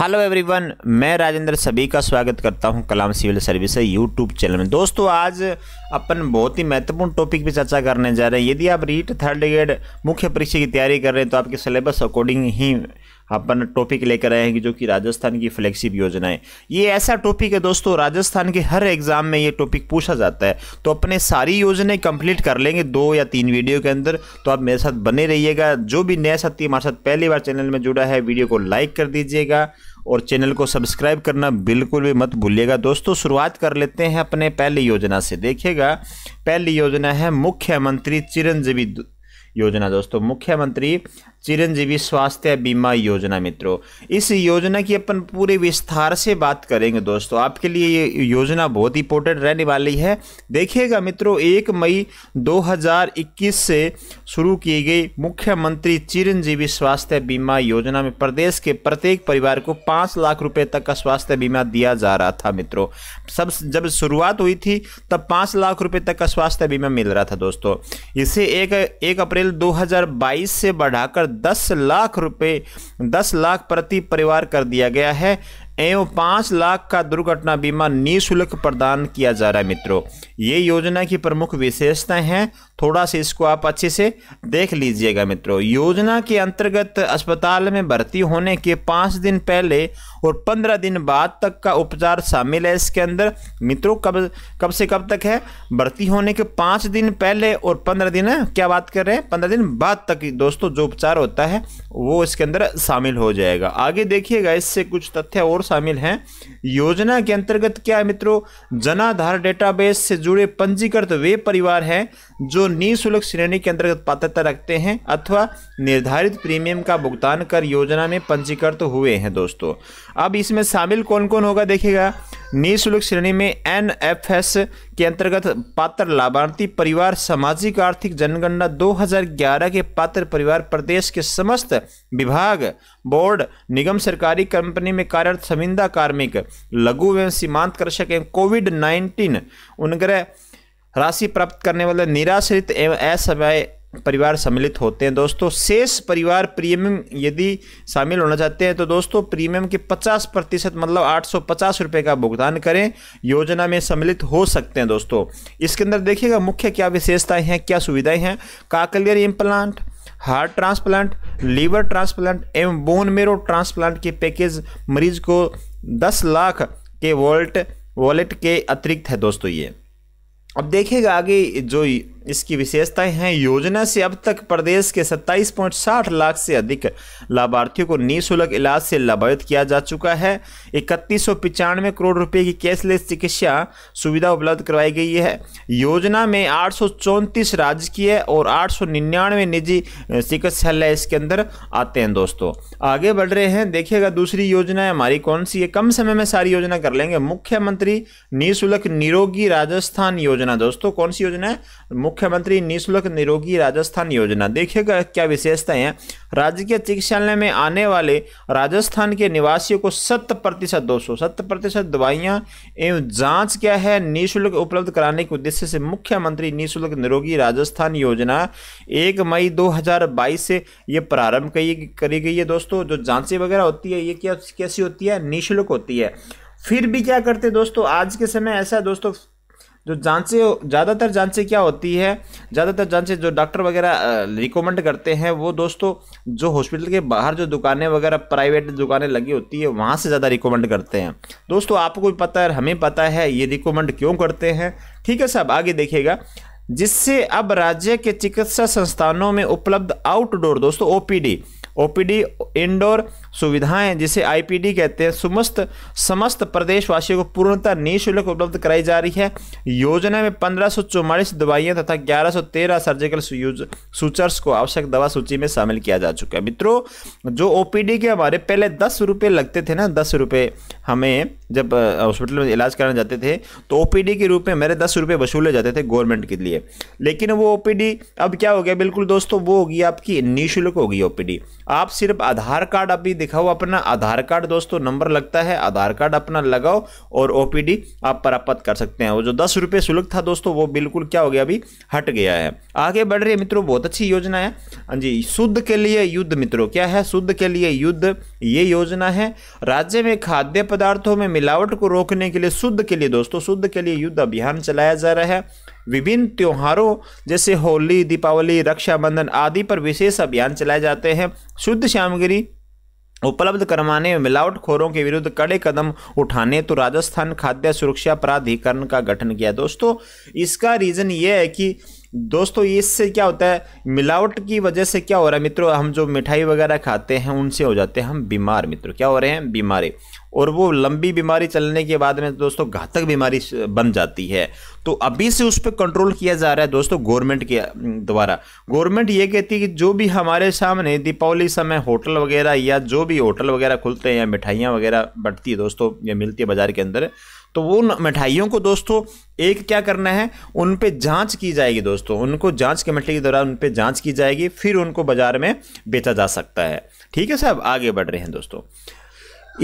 hello everyone मैं राजेंद्र सभी का स्वागत करता हूं Kalam civil service YouTube channel में दोस्तों आज अपन बहुत ही महत्वपूर्ण टॉपिक पे चर्चा करने जा रहे हैं यदि आप रीट थर्ड ग्रेड मुख्य परीक्षा की तैयारी कर रहे हैं तो आपके सिलेबस अकॉर्डिंग ही अपन टॉपिक लेकर आए हैं कि जो कि राजस्थान की फ्लैगशिप योजनाएं ये ऐसा टॉपिक है दोस्तों राजस्थान के हर एग्जाम में ये टॉपिक पूछा जाता है तो अपने सारी योजनाएं कंप्लीट कर लेंगे दो या तीन वीडियो के अंदर तो आप मेरे साथ बने रहिएगा जो भी नया साथी हमारे साथ पहली बार चैनल में जुड़ा है वीडियो को लाइक कर दीजिएगा और चैनल को सब्सक्राइब करना बिल्कुल भी मत भूलिएगा दोस्तों शुरुआत कर लेते हैं अपने पहली योजना से देखिएगा पहली योजना है मुख्यमंत्री चिरंजीवी योजना दोस्तों मुख्यमंत्री चिरंजीवी स्वास्थ्य बीमा योजना मित्रों इस योजना की अपन पूरे विस्तार से बात करेंगे दोस्तों आपके लिए ये योजना बहुत इंपॉर्टेंट रहने वाली है देखिएगा मित्रों एक मई 2021 से शुरू की गई मुख्यमंत्री चिरंजीवी स्वास्थ्य बीमा योजना में प्रदेश के प्रत्येक परिवार को पाँच लाख रुपए तक का स्वास्थ्य बीमा दिया जा रहा था मित्रों सब जब शुरुआत हुई थी तब पाँच लाख रुपये तक का स्वास्थ्य बीमा मिल रहा था दोस्तों इसे एक एक अप्रैल अप्रैल 2022 से बढ़ाकर 10 लाख रुपए 10 लाख प्रति परिवार कर दिया गया है एवं पाँच लाख का दुर्घटना बीमा निःशुल्क प्रदान किया जा रहा है मित्रों ये योजना की प्रमुख विशेषताएं हैं थोड़ा सा इसको आप अच्छे से देख लीजिएगा मित्रों योजना के अंतर्गत अस्पताल में भर्ती होने के पाँच दिन पहले और पंद्रह दिन बाद तक का उपचार शामिल है इसके अंदर मित्रों कब कब से कब तक है भर्ती होने के पाँच दिन पहले और पंद्रह दिन क्या बात कर रहे हैं पंद्रह दिन बाद तक दोस्तों जो उपचार होता है वो इसके अंदर शामिल हो जाएगा आगे देखिएगा इससे कुछ तथ्य और शामिल हैं योजना के अंतर्गत क्या है मित्रों जनाधार डेटाबेस से जुड़े पंजीकृत वे परिवार हैं जो निःशुल्क श्रेणी के अंतर्गत पात्रता रखते हैं अथवा निर्धारित प्रीमियम का भुगतान कर योजना में पंजीकृत हुए हैं दोस्तों अब इसमें शामिल कौन कौन होगा देखेगा निःशुल्क श्रेणी में एन एफ एस के अंतर्गत पात्र लाभार्थी परिवार सामाजिक आर्थिक जनगणना 2011 के पात्र परिवार प्रदेश के समस्त विभाग बोर्ड निगम सरकारी कंपनी में कार्यरत समिंदा कार्मिक लघु एवं सीमांत कृषक एवं कोविड नाइन्टीन उनग्रह राशि प्राप्त करने वाले निराश्रित एवं असहाय परिवार सम्मिलित होते हैं दोस्तों शेष परिवार प्रीमियम यदि शामिल होना चाहते हैं तो दोस्तों प्रीमियम के 50 प्रतिशत मतलब आठ सौ का भुगतान करें योजना में सम्मिलित हो सकते हैं दोस्तों इसके अंदर देखिएगा मुख्य क्या विशेषताएं हैं क्या सुविधाएं हैं cochlear implant heart transplant liver transplant एवं बोन मेरो ट्रांसप्लांट के पैकेज मरीज को दस लाख के वॉल्ट वॉलेट के अतिरिक्त है दोस्तों ये अब देखिएगा आगे जो इसकी विशेषताएं हैं योजना से अब तक प्रदेश के 27.60 लाख से अधिक लाभार्थियों को निःशुल्क इलाज से लाभान्वित किया जा चुका है इकतीस सौ करोड़ रुपए की कैशलेस चिकित्सा सुविधा उपलब्ध करवाई गई है योजना में आठ राजकीय और आठ निजी चिकित्सालय इसके अंदर आते हैं दोस्तों आगे बढ़ रहे हैं देखिएगा दूसरी योजना है हमारी कौन सी है कम समय में सारी योजना कर लेंगे मुख्यमंत्री निःशुल्क निरोगी राजस्थान योजना दोस्तों कौन सी योजना है मुख्यमंत्री निःशुल्क निरोगी राजस्थान योजना देखिएगा क्या विशेषताएं हैं राज्य के चिकित्सालय में आने वाले राजस्थान के निवासियों को शत प्रतिशत दो सौ शत प्रतिशत दवाइयाँ एवं जांच क्या है निःशुल्क उपलब्ध कराने के उद्देश्य से मुख्यमंत्री निःशुल्क निरोगी राजस्थान योजना एक मई दो से ये प्रारंभ करी गई है दोस्तों जो जाँचें वगैरह होती है ये क्या कैसी होती है निःशुल्क होती है फिर भी क्या करते दोस्तों आज के समय ऐसा है दोस्तों जो जांचें ज़्यादातर जांचें क्या होती है ज़्यादातर जांचें जो डॉक्टर वगैरह रिकमेंड करते हैं वो दोस्तों जो हॉस्पिटल के बाहर जो दुकानें वगैरह प्राइवेट दुकानें लगी होती है वहाँ से ज़्यादा रिकमेंड करते हैं दोस्तों आपको भी पता है हमें पता है ये रिकमेंड क्यों करते हैं ठीक है साहब आगे देखिएगा जिससे अब राज्य के चिकित्सा संस्थानों में उपलब्ध आउटडोर दोस्तों पी डी इंडोर सुविधाएं जिसे आईपीडी कहते हैं समस्त समस्त प्रदेशवासियों को पूर्णतः निःशुल्क उपलब्ध कराई जा रही है योजना में पंद्रह दवाइयां तथा 1113 सर्जिकल सूचर्स को आवश्यक दवा सूची में शामिल किया जा चुका है मित्रों जो ओपीडी के हमारे पहले दस रुपये लगते थे ना दस रुपये हमें जब हॉस्पिटल में इलाज कराने जाते थे तो ओपीडी के रूप में मेरे दस रुपये वसूले जाते थे गवर्नमेंट के लिए लेकिन वो ओपीडी अब क्या हो गया बिल्कुल दोस्तों वो होगी आपकी निःशुल्क होगी ओपीडी आप सिर्फ आधार कार्ड अभी दिखाओ अपना आधार कार्ड दोस्तों नंबर लगता है आधार कार्ड अपना लगाओ और ओपीडी आप प्राप्त कर सकते हैं वो जो दस रुपये शुल्क था दोस्तों वो बिल्कुल क्या हो गया अभी हट गया है आगे बढ़ रही है मित्रों बहुत अच्छी योजना है हाँ जी शुद्ध के लिए युद्ध मित्रों क्या है शुद्ध के लिए युद्ध ये योजना है राज्य में खाद्य पदार्थों में मिलावट को रोकने के लिए शुद्ध के लिए दोस्तों शुद्ध के लिए युद्ध अभियान चलाया जा रहा है विभिन्न त्योहारों जैसे होली दीपावली रक्षाबंधन आदि पर विशेष अभियान चलाए जाते हैं शुद्ध सामग्री उपलब्ध करवाने मिलावटखोरों के विरुद्ध कड़े कदम उठाने तो राजस्थान खाद्य सुरक्षा प्राधिकरण का गठन किया दोस्तों इसका रीज़न ये है कि दोस्तों इससे क्या होता है मिलावट की वजह से क्या हो रहा है मित्रों हम जो मिठाई वगैरह खाते हैं उनसे हो जाते हैं हम बीमार मित्रों क्या हो रहे हैं बीमारी और वो लंबी बीमारी चलने के बाद में दोस्तों घातक बीमारी बन जाती है तो अभी से उस पर कंट्रोल किया जा रहा है दोस्तों गवर्नमेंट के द्वारा गवर्नमेंट ये कहती है कि जो भी हमारे सामने दीपावली समय होटल वगैरह या जो भी होटल वगैरह खुलते हैं या मिठाइयाँ वगैरह बढ़ती है दोस्तों या मिलती है बाज़ार के अंदर तो वो मिठाइयों को दोस्तों एक क्या करना है उन पे जांच की जाएगी दोस्तों उनको जांच कमेटी के दौरान उन पे जांच की जाएगी फिर उनको बाजार में बेचा जा सकता है ठीक है साहब आगे बढ़ रहे हैं दोस्तों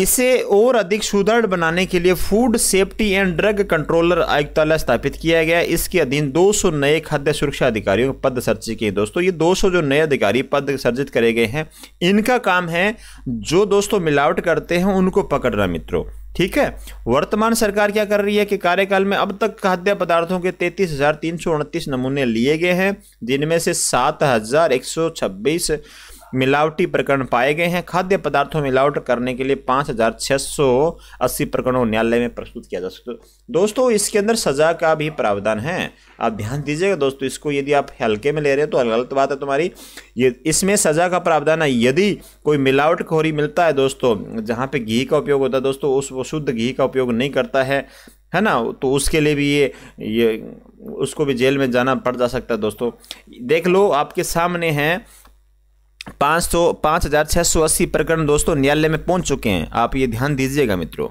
इसे और अधिक सुदृढ़ बनाने के लिए food safety and drug controller आयुक्तालय स्थापित किया गया इसके अधीन 200 नए खाद्य सुरक्षा अधिकारियों के पद सर्जित किए दोस्तों ये 200 जो नए अधिकारी पद सर्जित करे गए हैं इनका काम है जो दोस्तों मिलावट करते हैं उनको पकड़ना मित्रों ठीक है वर्तमान सरकार क्या कर रही है कि कार्यकाल में अब तक खाद्य पदार्थों के तैतीस हजार तीन सौ उनतीस नमूने लिए गए हैं जिनमें से सात हजार एक सौ छब्बीस मिलावटी प्रकरण पाए गए हैं खाद्य पदार्थों में मिलावट करने के लिए पाँच हज़ार छः सौ अस्सी प्रकरणों न्यायालय में प्रस्तुत किया जा सकता दोस्तों इसके अंदर सजा का भी प्रावधान है आप ध्यान दीजिएगा दोस्तों इसको यदि आप हल्के में ले रहे हैं तो गलत बात है तुम्हारी ये इसमें सजा का प्रावधान है यदि कोई मिलावट खोरी मिलता है दोस्तों जहाँ पर घी का उपयोग होता है दोस्तों उस वो शुद्ध घी का उपयोग नहीं करता है है ना तो उसके लिए भी ये ये उसको भी जेल में जाना पड़ जा सकता है दोस्तों देख लो आपके सामने हैं पाँच सौ पाँच हज़ार छः सौ अस्सी प्रकरण दोस्तों न्यायालय में पहुंच चुके हैं आप ये ध्यान दीजिएगा मित्रों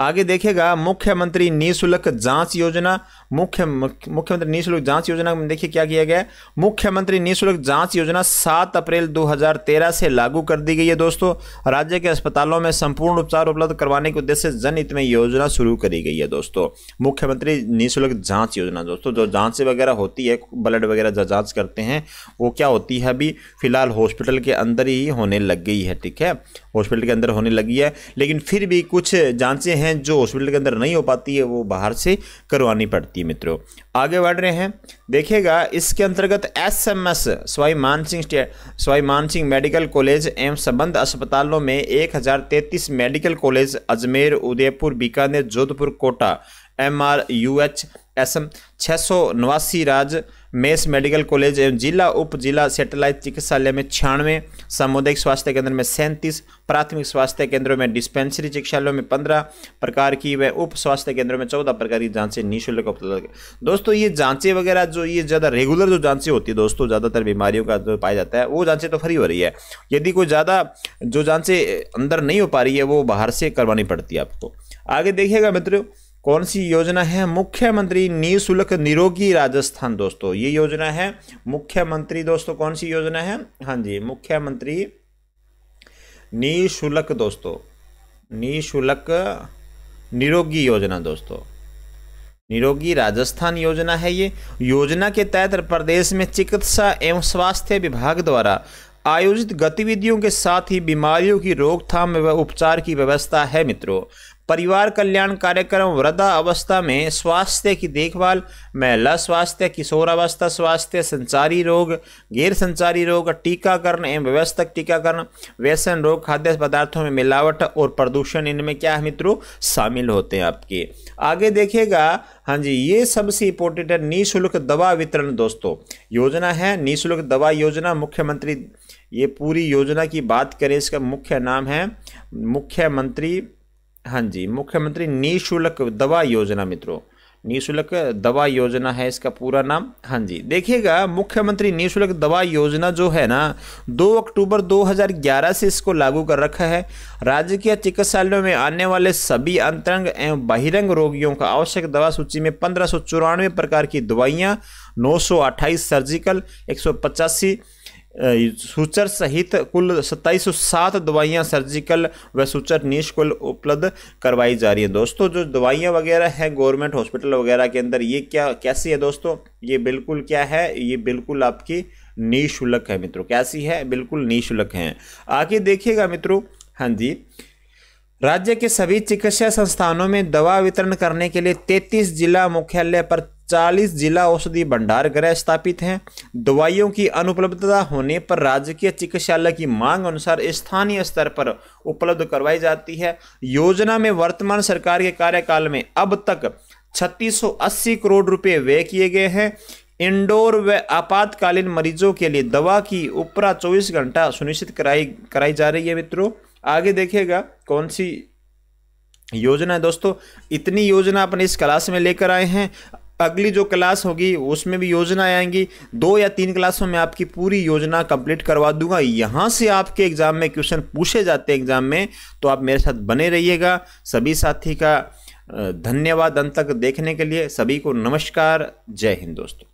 आगे देखेगा मुख्यमंत्री निःशुल्क जांच योजना मुख्य मुख्यमंत्री निःशुल्क जांच योजना में देखिए क्या किया गया मुख्यमंत्री निःशुल्क जांच योजना 7 अप्रैल 2013 से लागू कर दी गई है दोस्तों राज्य के अस्पतालों में संपूर्ण उपचार उपलब्ध करवाने के उद्देश्य से जनहित में योजना शुरू करी गई है दोस्तों मुख्यमंत्री निःशुल्क जाँच योजना दोस्तों जो जाँच वगैरह होती है ब्लड वगैरह जो जाँच करते हैं वो क्या होती है अभी फिलहाल हॉस्पिटल के अंदर ही होने लग गई है ठीक है हॉस्पिटल के अंदर होने लगी है लेकिन फिर भी कुछ जाँचें हैं हैं जो हॉस्पिटल के अंदर नहीं हो पाती है वो बाहर से करवानी पड़ती है मित्रों आगे बढ़ रहे हैं देखिएगा इसके अंतर्गत S M S Sawai Singh स्वाभिमान सिंह मेडिकल कॉलेज एवं संबंध अस्पतालों में एक medical college Ajmer Udaipur Bikaner Jodhpur Kota M R U H S M छः सौ नवासी राज्य मेस मेडिकल कॉलेज एवं जिला उप जिला सेटेलाइट चिकित्सालय में छियानवे सामुदायिक स्वास्थ्य केंद्र में सैंतीस प्राथमिक स्वास्थ्य केंद्रों में डिस्पेंसरी चिकित्सालयों में पंद्रह प्रकार की व उप स्वास्थ्य केंद्रों में चौदह प्रकार की जाँचें निःशुल्क उपलब्ध दोस्तों ये जाँचें वगैरह जो ये ज़्यादा रेगुलर जो जाँचें होती है दोस्तों ज़्यादातर बीमारियों का जो पाया जाता है वो जाँचें तो फ्री हो रही है यदि कोई ज़्यादा जो जाँचें अंदर नहीं हो पा रही है वो बाहर से करवानी पड़ती है आपको आगे देखिएगा मित्रों कौन सी योजना है मुख्यमंत्री निःशुल्क निरोगी राजस्थान दोस्तों ये योजना है मुख्यमंत्री दोस्तों कौन सी योजना है हाँ जी मुख्यमंत्री निःशुल्क दोस्तों निःशुल्क निरोगी योजना दोस्तों निरोगी राजस्थान योजना है ये योजना के तहत प्रदेश में चिकित्सा एवं स्वास्थ्य विभाग द्वारा आयोजित गतिविधियों के साथ ही बीमारियों की रोकथाम व उपचार की व्यवस्था है मित्रों परिवार कल्याण कार्यक्रम वृद्धा अवस्था में स्वास्थ्य की देखभाल महिला स्वास्थ्य किशोरावस्था स्वास्थ्य संचारी रोग गैर संचारी रोग टीकाकरण एवं व्यवस्थक टीकाकरण व्यसन रोग खाद्य पदार्थों में मिलावट और प्रदूषण इनमें क्या है मित्रों शामिल होते हैं आपके आगे देखिएगा हाँ जी ये सबसे इंपोर्टेंट है निःशुल्क दवा वितरण दोस्तों योजना है निःशुल्क दवा योजना मुख्यमंत्री ये पूरी योजना की बात करें इसका मुख्य नाम है मुख्यमंत्री हाँ जी मुख्यमंत्री निःशुल्क दवा योजना मित्रों निःशुल्क दवा योजना है इसका पूरा नाम हाँ जी देखिएगा मुख्यमंत्री निःशुल्क दवा योजना जो है ना 2 अक्टूबर 2011 से इसको लागू कर रखा है राज्य के चिकित्सालयों में आने वाले सभी अंतरंग एवं बहिरंग रोगियों का आवश्यक दवा सूची में पंद्रह प्रकार की दवाइयाँ नौ सर्जिकल एक सूचर सहित कुल सत्ताईस सौ सात दवाइयाँ सर्जिकल व सूचर निःशुल्क उपलब्ध करवाई जा रही है दोस्तों जो दवाइयाँ वगैरह हैं गवर्नमेंट हॉस्पिटल वगैरह के अंदर ये क्या कैसी है दोस्तों ये बिल्कुल क्या है ये बिल्कुल आपकी निःशुल्क है मित्रों कैसी है बिल्कुल निःशुल्क है आगे देखिएगा मित्रों हाँ जी राज्य के सभी चिकित्सा संस्थानों में दवा वितरण करने के लिए 33 जिला मुख्यालय पर 40 जिला औषधि भंडार गृह स्थापित हैं दवाइयों की अनुपलब्धता होने पर राजकीय चिकित्सालय की मांग अनुसार स्थानीय स्तर पर उपलब्ध करवाई जाती है योजना में वर्तमान सरकार के कार्यकाल में अब तक 3680 करोड़ रुपए व्यय किए गए हैं इंडोर व आपातकालीन मरीजों के लिए दवा की उपरा 24 घंटा सुनिश्चित कराई कराई जा रही है मित्रों आगे देखेगा कौन सी योजना है दोस्तों इतनी योजना अपने इस क्लास में लेकर आए हैं अगली जो क्लास होगी उसमें भी योजना आएंगी दो या तीन क्लासों में आपकी पूरी योजना कंप्लीट करवा दूंगा यहाँ से आपके एग्ज़ाम में क्वेश्चन पूछे जाते हैं एग्ज़ाम में तो आप मेरे साथ बने रहिएगा सभी साथी का धन्यवाद अंत तक देखने के लिए सभी को नमस्कार जय हिंद दोस्तों